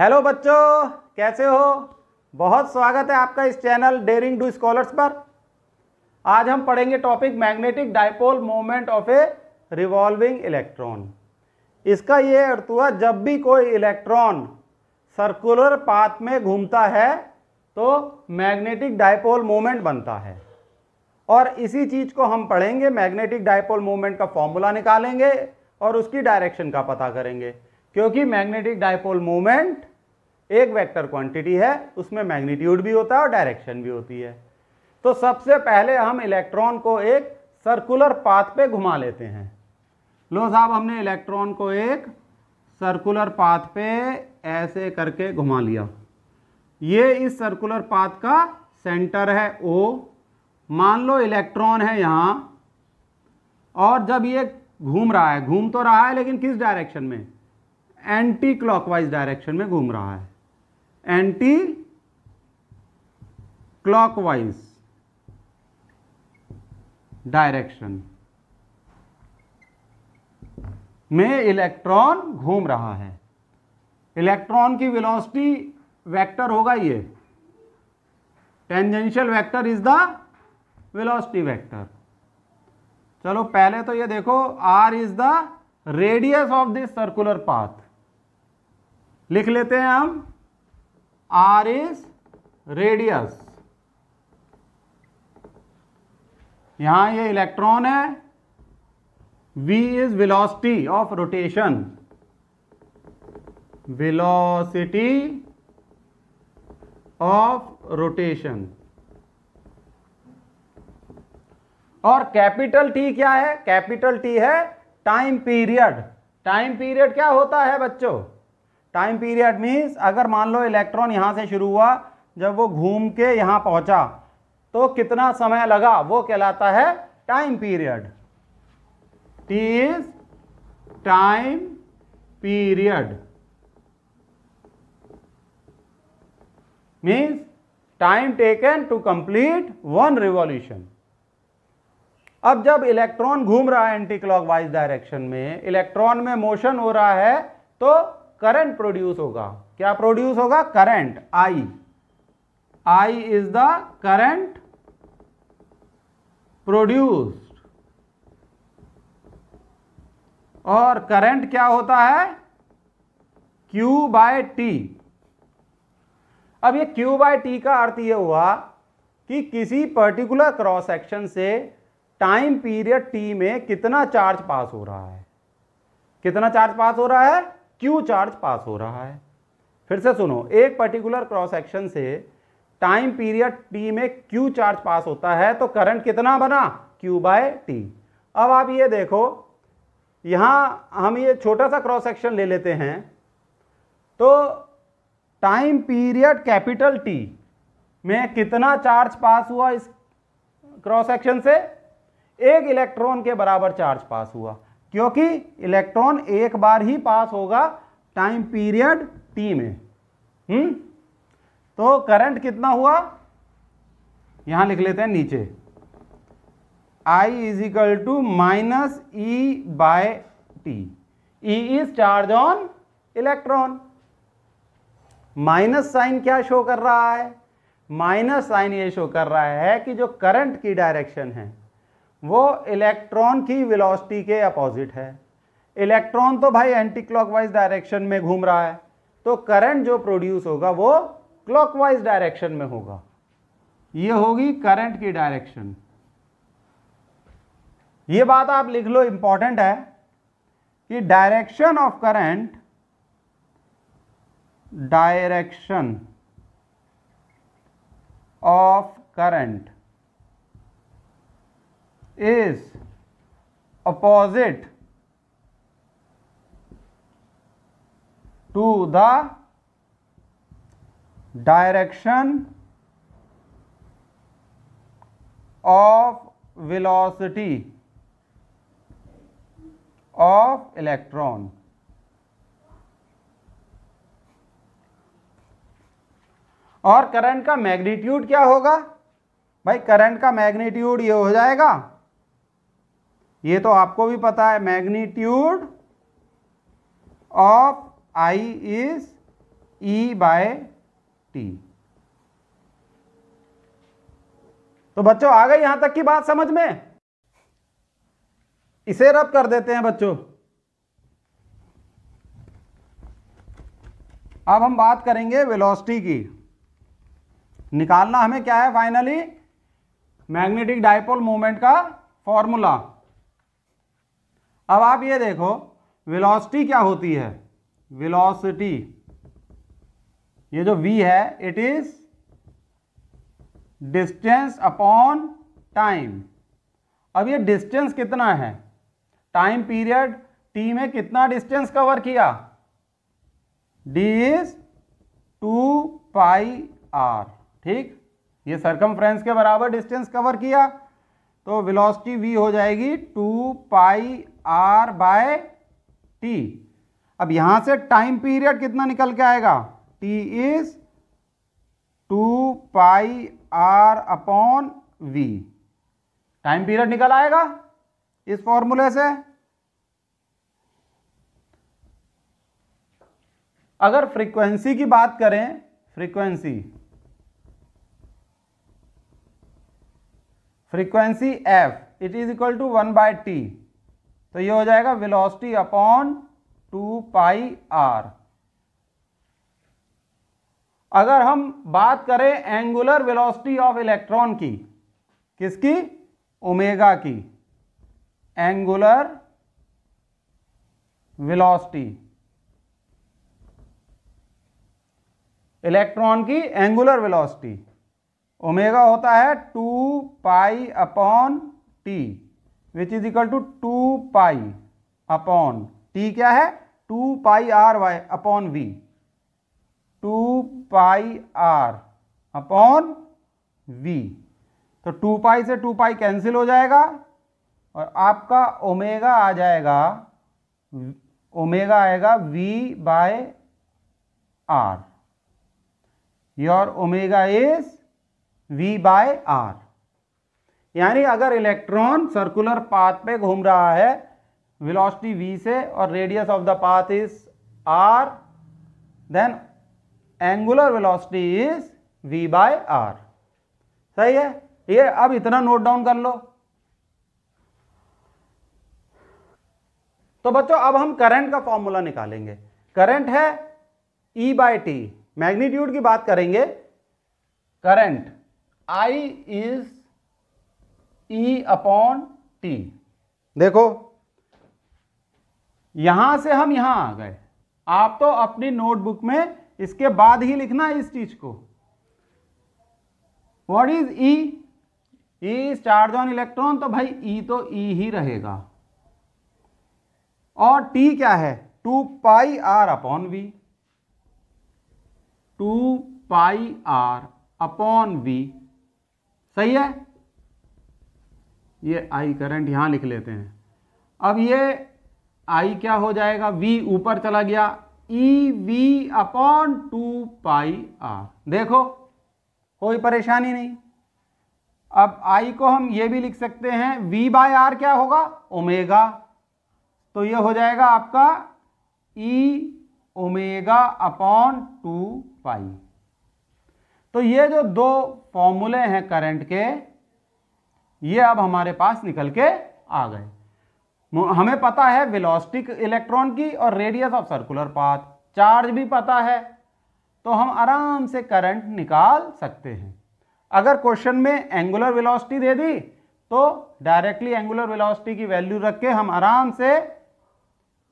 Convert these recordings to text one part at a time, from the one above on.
Hello बच्चों कैसे हो बहुत स्वागत है आपका इस चैनल डेरिंग डू स्कॉलर्स पर आज हम पढ़ेंगे topic magnetic dipole moment of a revolving electron इसका ये अर्थ हुआ जब भी कोई इलेक्ट्रॉन सर्कुलर पाथ में घूमता है तो मैग्नेटिक डायपोल मोमेंट बनता है और इसी चीज़ को हम पढ़ेंगे मैग्नेटिक डायपोल मोमेंट का फॉर्मूला निकालेंगे और उसकी डायरेक्शन का पता करेंगे क्योंकि मैग्नेटिक डायपोल मोमेंट एक वेक्टर क्वांटिटी है उसमें मैग्नीट्यूड भी होता है और डायरेक्शन भी होती है तो सबसे पहले हम इलेक्ट्रॉन को एक सर्कुलर पाथ पे घुमा लेते हैं लो साहब हमने इलेक्ट्रॉन को एक सर्कुलर पाथ पे ऐसे करके घुमा लिया ये इस सर्कुलर पाथ का सेंटर है ओ मान लो इलेक्ट्रॉन है यहाँ और जब ये घूम रहा है घूम तो रहा है लेकिन किस डायरेक्शन में एंटी क्लॉकवाइज डायरेक्शन में घूम रहा है एंटी क्लॉकवाइज डायरेक्शन में इलेक्ट्रॉन घूम रहा है इलेक्ट्रॉन की वेलोसिटी वेक्टर होगा ये tangential vector is the velocity vector चलो पहले तो ये देखो r is the radius of this circular path लिख लेते हैं हम आर इज रेडियस यहां ये इलेक्ट्रॉन है v is velocity of rotation velocity of rotation और कैपिटल टी क्या है कैपिटल टी है टाइम पीरियड टाइम पीरियड क्या होता है बच्चों टाइम पीरियड मीन्स अगर मान लो इलेक्ट्रॉन यहाँ से शुरू हुआ जब वो घूम के यहाँ पहुँचा तो कितना समय लगा वो कहलाता है time period T is time period means time taken to complete one revolution अब जब इलेक्ट्रॉन घूम रहा है एंटी क्लॉकवाइज डायरेक्शन में इलेक्ट्रॉन में मोशन हो रहा है तो करंट प्रोड्यूस होगा क्या प्रोड्यूस होगा current I I is the current produce और करंट क्या होता है Q बाय टी अब ये Q बाय टी का अर्थ ये हुआ कि किसी पर्टिकुलर क्रॉस सेक्शन से टाइम पीरियड टी में कितना चार्ज पास हो रहा है कितना चार्ज पास हो रहा है क्यू चार्ज पास हो रहा है फिर से सुनो एक पर्टिकुलर क्रॉस सेक्शन से टाइम पीरियड टी में क्यू चार्ज पास होता है तो करंट कितना बना क्यू बाय टी अब आप ये देखो यहाँ हम ये छोटा सा क्रॉस सेक्शन ले लेते हैं तो टाइम पीरियड कैपिटल टी में कितना चार्ज पास हुआ इस क्रॉस सेक्शन से एक इलेक्ट्रॉन के बराबर चार्ज पास हुआ क्योंकि इलेक्ट्रॉन एक बार ही पास होगा टाइम पीरियड टी में हम्म तो करंट कितना हुआ यहां लिख लेते हैं नीचे I is equal to minus e by T e is charge on electron minus sign क्या शो कर रहा है माइनस साइन ये शो कर रहा है कि जो करंट की डायरेक्शन है वो इलेक्ट्रॉन की वेलोसिटी के अपोजिट है इलेक्ट्रॉन तो भाई एंटी क्लॉकवाइज डायरेक्शन में घूम रहा है तो करंट जो प्रोड्यूस होगा वो क्लॉकवाइज डायरेक्शन में होगा ये होगी करंट की डायरेक्शन ये बात आप लिख लो इंपॉर्टेंट है कि direction of current direction of current is opposite to the direction of velocity of electron और करंट का मैग्नीट्यूड क्या होगा भाई करंट का मैग्नीट्यूड ये हो जाएगा ये तो आपको भी पता है magnitude of I is E by T तो बच्चों आ गए यहां तक की बात समझ में इसे रब कर देते हैं बच्चों अब हम बात करेंगे वेलोसिटी की निकालना हमें क्या है फाइनली मैग्नेटिक डायपोल मोमेंट का फॉर्मूला अब आप ये देखो वेलोसिटी क्या होती है वेलोसिटी ये जो v है it is distance upon time अब ये डिस्टेंस कितना है टाइम पीरियड टी में कितना डिस्टेंस कवर किया D is two pi r ठीक ये सरकमफ्रेंस के बराबर डिस्टेंस कवर किया तो वेलोसिटी v हो जाएगी two pi r by T अब यहां से टाइम पीरियड कितना निकल के आएगा T is two pi are upon v time period निकल आएगा इस फॉर्मूले से अगर फ्रीक्वेंसी की बात करें frequency frequency f it is equal to one by T तो ये हो जाएगा velocity upon two pi r अगर हम बात करें एंगुलर वेलोसिटी ऑफ इलेक्ट्रॉन की किसकी ओमेगा की एंगुलर वेलोसिटी इलेक्ट्रॉन की एंगुलर वेलोसिटी ओमेगा होता है two pi upon T which is equal to two pi upon T क्या है two pi r y upon v two pi are upon v तो two pi से two pi cancel हो जाएगा और आपका ओमेगा आ जाएगा ओमेगा आएगा v by r your omega is v by r यानी अगर इलेक्ट्रॉन सर्कुलर पाथ पे घूम रहा है वेलोसिटी वी से और radius of the path is r then angular velocity is v by r सही है ये अब इतना नोट डाउन कर लो तो बच्चों अब हम करंट का फॉर्मूला निकालेंगे करंट है ई बाय टी मैग्नीट्यूड की बात करेंगे current I is e upon T देखो यहां से हम यहां आ गए आप तो अपनी नोटबुक में इसके बाद ही लिखना है इस चीज को what is e e charge on electron तो भाई ई e तो ई e ही रहेगा और टी क्या है two pi are upon v two pi are upon v सही है ये आई करंट यहाँ लिख लेते हैं अब ये आई क्या हो जाएगा वी ऊपर चला गया e v upon two pi r देखो कोई परेशानी नहीं अब आई को हम ये भी लिख सकते हैं वी बाय आर क्या होगा ओमेगा तो ये हो जाएगा आपका e omega upon two pi तो ये जो दो फॉर्मूले हैं करंट के ये अब हमारे पास निकल के आ गए हमें पता है वेलोसिटी इलेक्ट्रॉन की और radius of circular path charge भी पता है तो हम आराम से करंट निकाल सकते हैं अगर क्वेश्चन में एंगुलर वेलोसिटी दे दी तो डायरेक्टली एंगुलर वेलोसिटी की वैल्यू रख के हम आराम से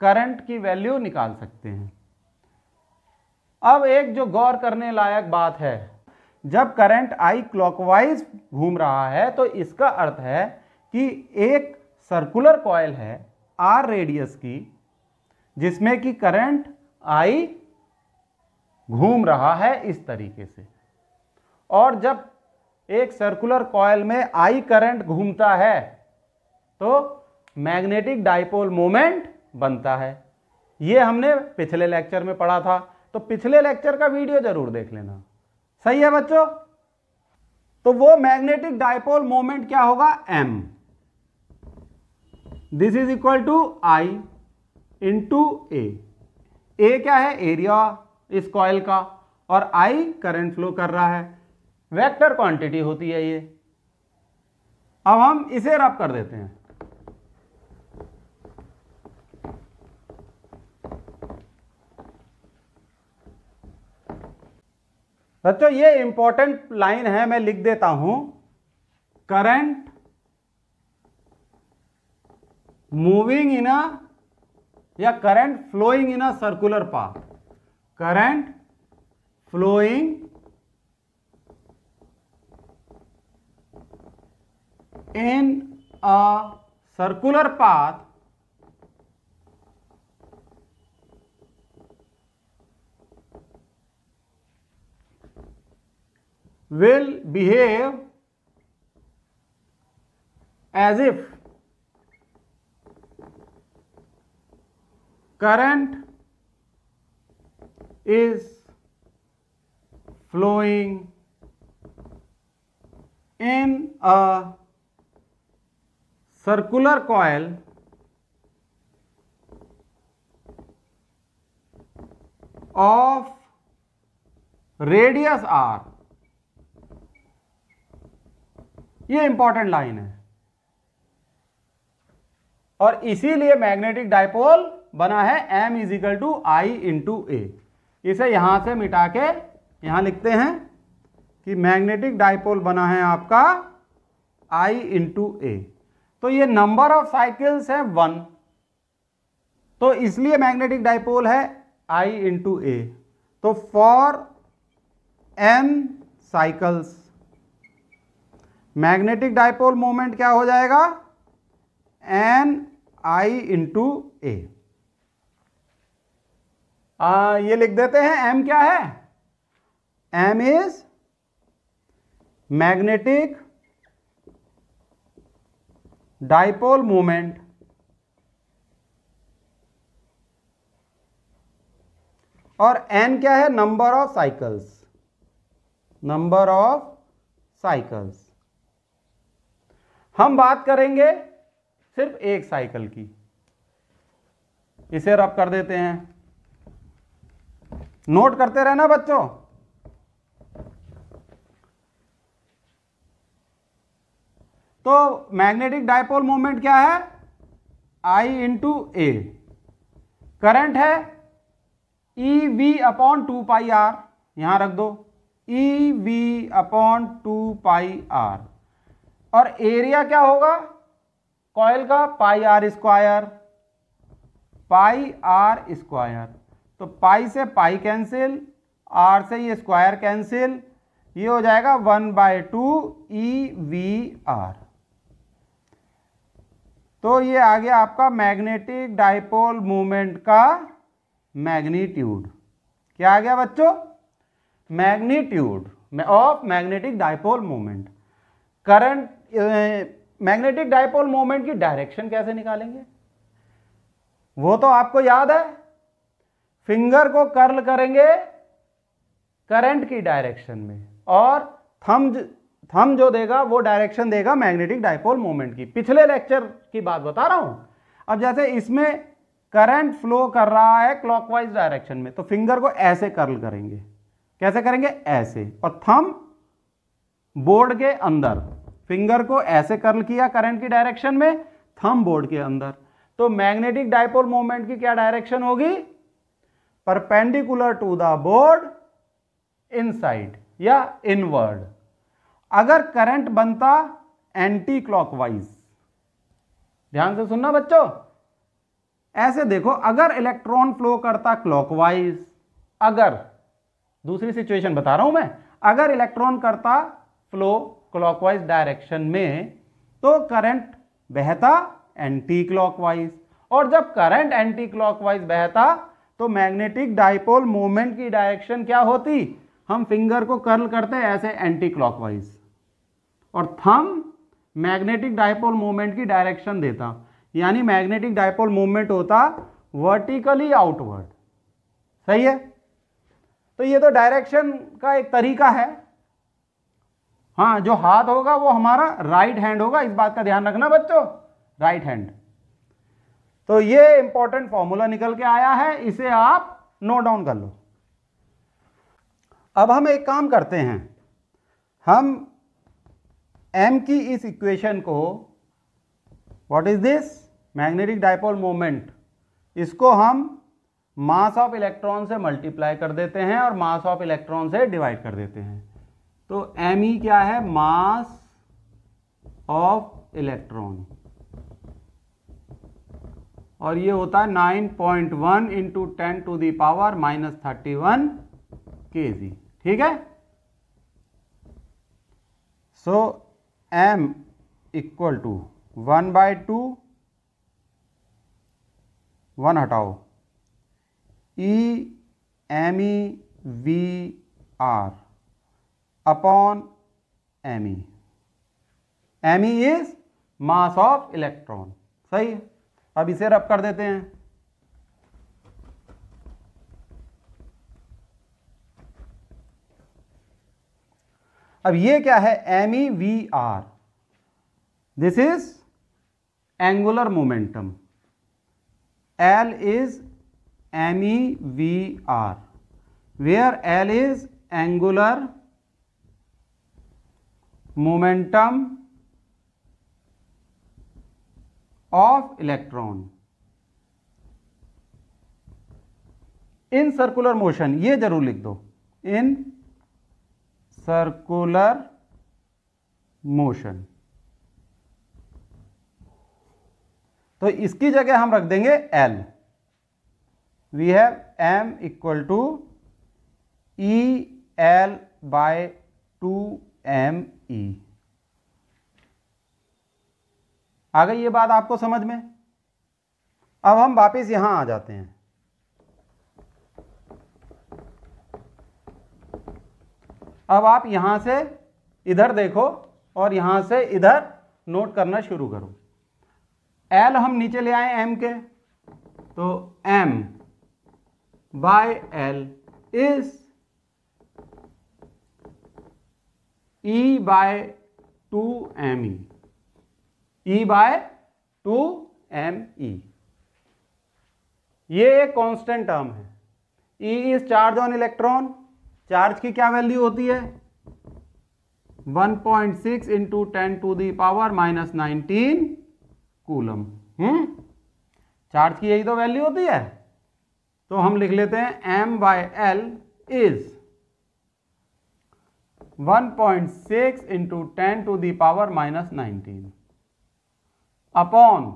करंट की वैल्यू निकाल सकते हैं अब एक जो गौर करने लायक बात है जब करंट आई क्लॉकवाइज घूम रहा है तो इसका अर्थ है कि एक सर्कुलर कॉयल है आर रेडियस की जिसमें कि करंट आई घूम रहा है इस तरीके से और जब एक सर्कुलर कॉयल में आई करंट घूमता है तो मैग्नेटिक डाइपोल मोमेंट बनता है ये हमने पिछले लेक्चर में पढ़ा था तो पिछले लेक्चर का वीडियो जरूर देख लेना सही है बच्चों तो वो मैग्नेटिक डायपोल मोमेंट क्या होगा M this is equal to I into A A क्या है एरिया इस कॉयल का और आई करंट फ्लो कर रहा है वेक्टर क्वांटिटी होती है ये अब हम इसे रब कर देते हैं बच्चों ये इंपॉर्टेंट लाइन है मैं लिख देता हूं करंट मूविंग इन अ या current flowing in a circular path current flowing in a circular path will behave as if current is flowing in a circular coil of radius r ये important line है और इसीलिए magnetic dipole बना है m is equal to I into A इसे यहां से मिटा के यहां लिखते हैं कि मैग्नेटिक डायपोल बना है आपका आई इंटू ए तो ये नंबर ऑफ साइकिल्स है वन तो इसलिए मैग्नेटिक डायपोल है आई इंटू ए तो for M cycles magnetic dipole moment क्या हो जाएगा एन आई इंटू ए ये लिख देते हैं एम क्या है M is magnetic dipole moment और एन क्या है number of cycles number of cycles हम बात करेंगे सिर्फ एक साइकिल की इसे रब कर देते हैं नोट करते रहना बच्चों तो मैग्नेटिक डायपोल मोमेंट क्या है आई इंटू ए करंट है e v upon two pi r यहां रख दो e v upon two pi r और एरिया क्या होगा कॉयल का pi r square pi r square तो पाई से पाई कैंसिल आर से ये स्क्वायर कैंसिल ये हो जाएगा one by two e we r तो ये आ गया आपका मैग्नेटिक डाइपोल मूवमेंट का मैग्नीट्यूड क्या आ गया बच्चों magnitude of magnetic dipole movement current magnetic dipole moment की डायरेक्शन कैसे निकालेंगे वो तो आपको याद है फिंगर को कर्ल करेंगे करंट की डायरेक्शन में और थम थम जो देगा वो डायरेक्शन देगा मैग्नेटिक डायपोल मोमेंट की पिछले लेक्चर की बात बता रहा हूं अब जैसे इसमें करंट फ्लो कर रहा है क्लॉकवाइज डायरेक्शन में तो फिंगर को ऐसे कर्ल करेंगे कैसे करेंगे ऐसे और थम बोर्ड के अंदर फिंगर को ऐसे कर्ल किया करंट की डायरेक्शन में थम बोर्ड के अंदर तो मैग्नेटिक डायपोल मोमेंट की क्या डायरेक्शन होगी perpendicular to the board inside या इनवर्ड अगर करंट बनता एंटी क्लॉकवाइज ध्यान से सुनना बच्चों ऐसे देखो अगर इलेक्ट्रॉन फ्लो करता क्लॉकवाइज अगर दूसरी सिचुएशन बता रहा हूं मैं अगर इलेक्ट्रॉन करता फ्लो क्लॉकवाइज डायरेक्शन में तो करंट बहता एंटी क्लॉकवाइज और जब करंट एंटी क्लॉकवाइज बहता तो मैग्नेटिक डायपोल मूवमेंट की डायरेक्शन क्या होती हम फिंगर को कर्ल करते हैं ऐसे एंटी क्लॉकवाइज और थम मैग्नेटिक डायपोल मूवमेंट की डायरेक्शन देता यानी मैग्नेटिक डायपोल मूवमेंट होता वर्टिकली आउटवर्ड सही है तो ये तो डायरेक्शन का एक तरीका है हाँ जो हाथ होगा वो हमारा राइट हैंड होगा इस बात का ध्यान रखना बच्चों राइट हैंड तो ये इंपॉर्टेंट फॉर्मूला निकल के आया है इसे आप नोट डाउन कर लो अब हम एक काम करते हैं हम एम की इस इक्वेशन को what is this magnetic dipole moment इसको हम मास ऑफ इलेक्ट्रॉन से मल्टीप्लाई कर देते हैं और मास ऑफ इलेक्ट्रॉन से डिवाइड कर देते हैं तो एम ई e क्या है मास ऑफ इलेक्ट्रॉन और ये होता है nine point one into ten to the power minus thirty one K G ठीक है so M equal to one by two one हटाओ E M E we R upon M E M E is mass of electron सही है अब इसे रब कर देते हैं अब ये क्या है M E we R this is angular momentum L is M E we R where L is angular momentum of electron in circular motion ये जरूर लिख दो इन सर्कुलर मोशन तो इसकी जगह हम रख देंगे L we have M equal to E L by two M E e. आ गई ये बात आपको समझ में अब हम वापस यहां आ जाते हैं अब आप यहां से इधर देखो और यहां से इधर नोट करना शुरू करो एल हम नीचे ले आए एम के तो M by L is E by two M E E by two M E ये एक कांस्टेंट टर्म है E is charge on electron charge की क्या वैल्यू होती है 1.6 point six into ten to the power minus nineteen coulomb charge की यही तो वैल्यू होती है तो हम लिख लेते हैं M by L is one point six into ten to the power minus nineteen upon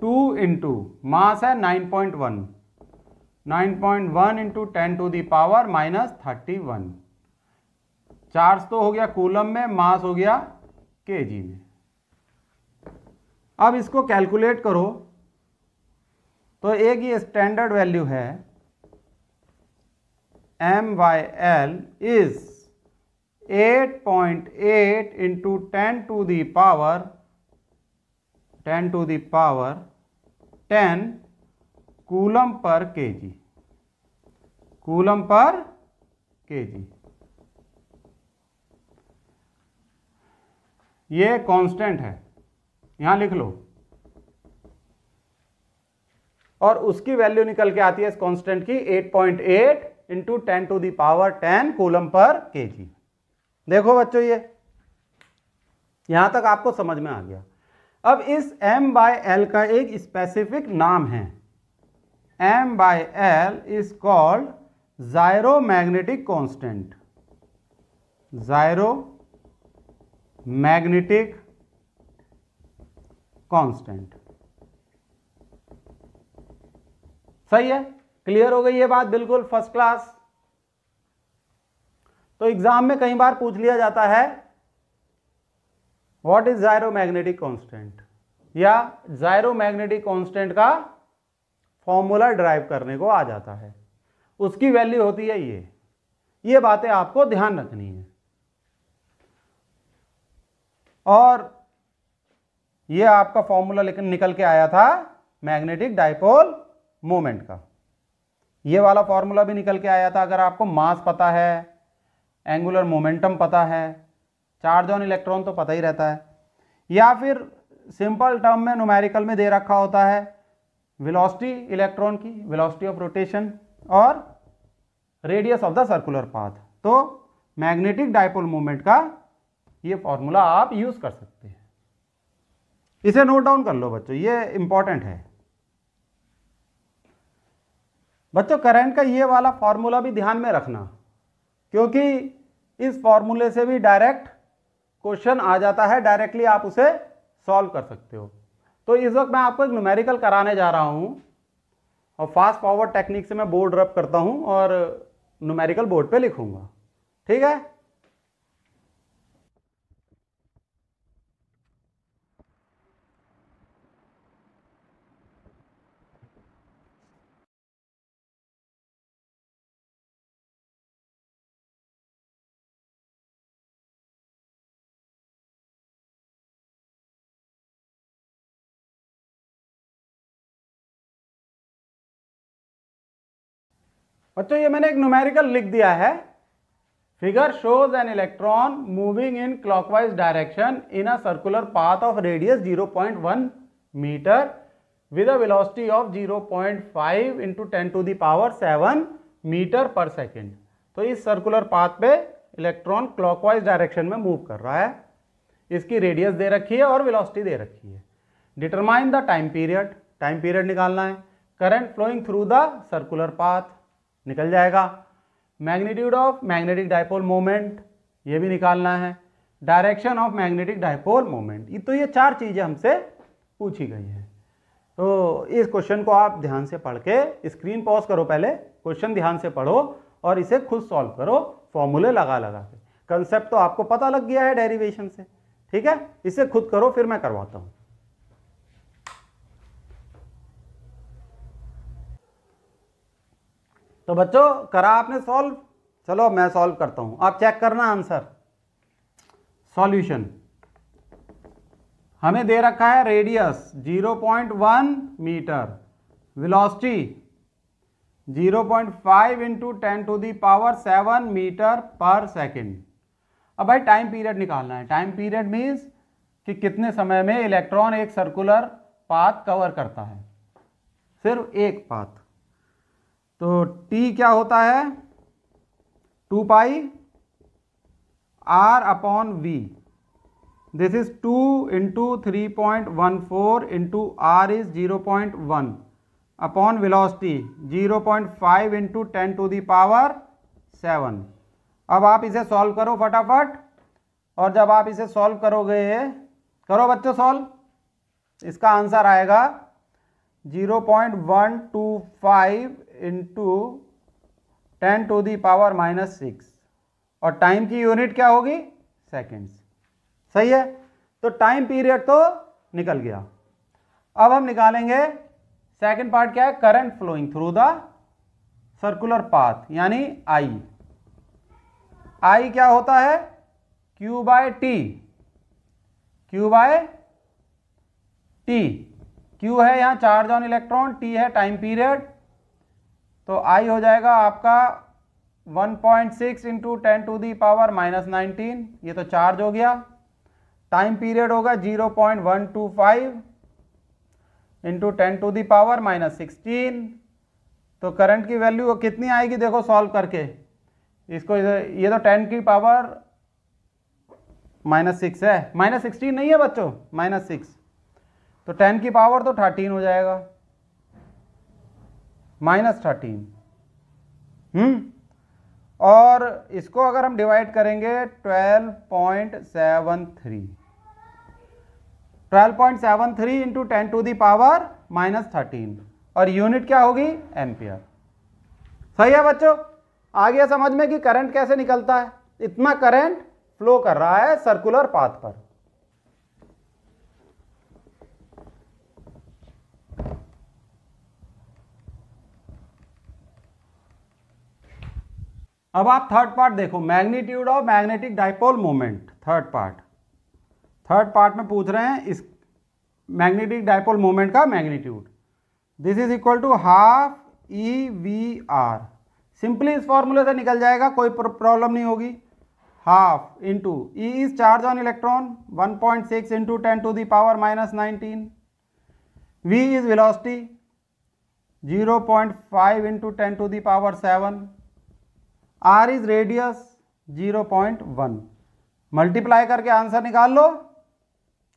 two into mass है nine point one nine point one into ten to the power minus thirty one charge तो हो गया coulomb में मास हो गया के जी में अब इसको कैलकुलेट करो तो एक ये स्टैंडर्ड वैल्यू है M by L is 8.8 point eight into ten to the power ten to the power ten coulomb per K ji coulomb per K जी ये कांस्टेंट है यहां लिख लो और उसकी वैल्यू निकल के आती है इस कांस्टेंट की 8.8 point eight into ten to the power ten coulomb per K जी देखो बच्चों ये यहां तक आपको समझ में आ गया अब इस m बाय एल का एक स्पेसिफिक नाम है m by L is called gyro magnetic constant gyro magnetic constant सही है क्लियर हो गई ये बात बिल्कुल फर्स्ट क्लास तो एग्जाम में कई बार पूछ लिया जाता है what is gyro magnetic constant या जायरो मैग्नेटिक कॉन्स्टेंट का फॉर्मूला ड्राइव करने को आ जाता है उसकी वैल्यू होती है ये ये बातें आपको ध्यान रखनी है और ये आपका फॉर्मूला निकल के आया था मैग्नेटिक डाइपोल मोमेंट का ये वाला फॉर्मूला भी निकल के आया था अगर आपको मास पता है एंगुलर मोमेंटम पता है चार्ज ऑन इलेक्ट्रॉन तो पता ही रहता है या फिर सिंपल टर्म में नोमेरिकल में दे रखा होता है वेलोसिटी इलेक्ट्रॉन की वेलोसिटी ऑफ रोटेशन और radius of the circular path तो मैग्नेटिक डायपोल मोमेंट का ये फॉर्मूला आप यूज कर सकते हैं इसे नोट डाउन कर लो बच्चों ये इंपॉर्टेंट है बच्चों करंट का ये वाला फॉर्मूला भी ध्यान में रखना क्योंकि इस फॉर्मूले से भी डायरेक्ट क्वेश्चन आ जाता है डायरेक्टली आप उसे सॉल्व कर सकते हो तो इस वक्त मैं आपको एक न्यूमेरिकल कराने जा रहा हूँ और फास्ट पावर टेक्निक से मैं बोर्ड रब करता हूँ और न्यूमेरिकल बोर्ड पे लिखूँगा ठीक है बच्चों तो ये मैंने एक न्यूमेरिकल लिख दिया है figure shows an electron moving in clockwise direction in a circular path of radius 0.1 metre with a velocity of 0.5 five into ten to the power seven metre per second तो इस सर्कुलर पाथ पे electron clockwise direction में move कर रहा है इसकी radius दे रखी है और विलॉसिटी दे रखी है determine the time period time period निकालना है current flowing through the circular path निकल जाएगा magnitude of magnetic dipole moment ये भी निकालना है direction of magnetic dipole moment ये तो ये चार चीज़ें हमसे पूछी गई हैं तो इस क्वेश्चन को आप ध्यान से पढ़ के स्क्रीन पॉज करो पहले क्वेश्चन ध्यान से पढ़ो और इसे खुद सॉल्व करो फॉर्मूले लगा लगा के कंसेप्ट तो आपको पता लग गया है डेरिवेशन से ठीक है इसे खुद करो फिर मैं करवाता हूँ तो बच्चों करा आपने सॉल्व चलो मैं सॉल्व करता हूं आप चेक करना आंसर सॉल्यूशन हमें दे रखा है radius 0.1 metre velocity 0.5 point five into ten to the power seven metre per second अब भाई टाइम पीरियड निकालना है टाइम पीरियड मीन्स कि कितने समय में इलेक्ट्रॉन एक सर्कुलर पाथ कवर करता है सिर्फ एक पाथ तो टी क्या होता है two pi are upon V this is two into three point one four into R is zero point one upon velocity zero point five into ten to the power seven अब आप इसे solve करो फटाफट और जब आप इसे सॉल्व करोगे करो बच्चों सॉल्व इसका आंसर आएगा zero point one two five into ten to the power minus six और टाइम की यूनिट क्या होगी सेकेंड्स सही है तो टाइम पीरियड तो निकल गया अब हम निकालेंगे सेकेंड पार्ट क्या है current flowing through the circular path यानी आई आई क्या होता है Q by T Q by T Q है यहां चार्ज ऑन इलेक्ट्रॉन टी है टाइम पीरियड तो आई हो जाएगा आपका 1.6 point six into ten to the power minus nineteen ये तो चार्ज हो गया टाइम पीरियड होगा 0.125 point one two five into ten to the power minus sixteen तो करंट की वैल्यू कितनी आएगी देखो सॉल्व करके इसको ये तो टेन की पावर माइनस सिक्स है माइनस सिक्सटीन नहीं है बच्चों माइनस सिक्स तो टेन की पावर तो थर्टीन हो जाएगा माइनस थर्टीन हम्म और इसको अगर हम डिवाइड करेंगे twelve point seven three twelve point seven three into ten to the power minus thirteen और यूनिट क्या होगी एम्पियर सही है बच्चों आ गया समझ में कि करंट कैसे निकलता है इतना करंट फ्लो कर रहा है सर्कुलर पाथ पर अब आप थर्ड पार्ट देखो magnitude of magnetic dipole moment third part third part में पूछ रहे हैं इस मैग्नेटिक डायपोल मोमेंट का magnitude this is equal to half E we R simply इस फॉर्मूले से निकल जाएगा कोई प्रॉब्लम नहीं होगी half into E is charge on electron one point six into ten to the power minus nineteen V is velocity zero point five into ten to the power seven R is radius zero point one multiply करके answer निकाल लो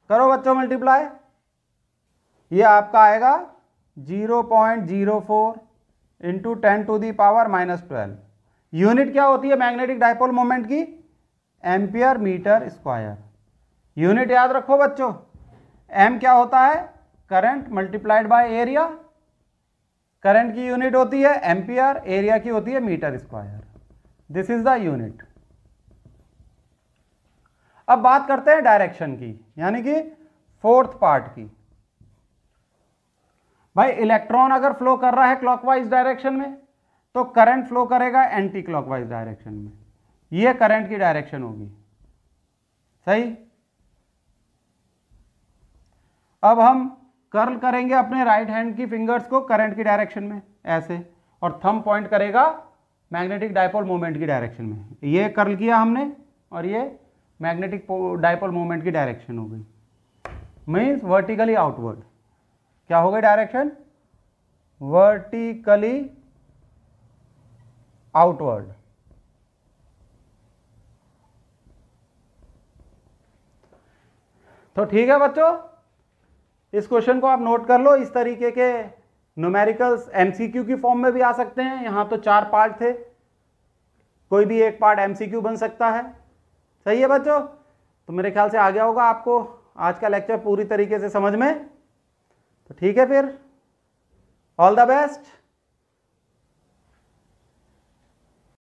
करो बच्चों multiply ये आपका आएगा zero point zero four into ten to the power minus twelve unit क्या होती है मैग्नेटिक डाइपोल मोमेंट की एम्पियर मीटर स्क्वायर यूनिट याद रखो बच्चों एम क्या होता है current multiplied by area current की यूनिट होती है एम्पियर एरिया की होती है metre square this is the unit अब बात करते हैं डायरेक्शन की यानी कि फोर्थ पार्ट की भाई इलेक्ट्रॉन अगर फ्लो कर रहा है क्लॉकवाइज डायरेक्शन में तो करंट फ्लो करेगा एंटी क्लॉकवाइज डायरेक्शन में ये करंट की डायरेक्शन होगी सही अब हम कर्ल करेंगे अपने राइट हैंड की फिंगर्स को करंट की डायरेक्शन में ऐसे और थंब पॉइंट करेगा मैग्नेटिक डायपोल मोमेंट की डायरेक्शन में ये कर्ल किया हमने और ये मैग्नेटिक डायपोल मोमेंट की डायरेक्शन हो गई मीन्स वर्टिकली आउटवर्ड क्या हो गई डायरेक्शन वर्टिकली आउटवर्ड तो ठीक है बच्चों इस क्वेश्चन को आप नोट कर लो इस तरीके के नोमेरिकल्स एमसीक्यू की फॉर्म में भी आ सकते हैं यहाँ तो चार पार्ट थे कोई भी एक पार्ट एमसीक्यू बन सकता है सही है बच्चों तो मेरे ख्याल से आ गया होगा आपको आज का लेक्चर पूरी तरीके से समझ में तो ठीक है फिर ऑल द बेस्ट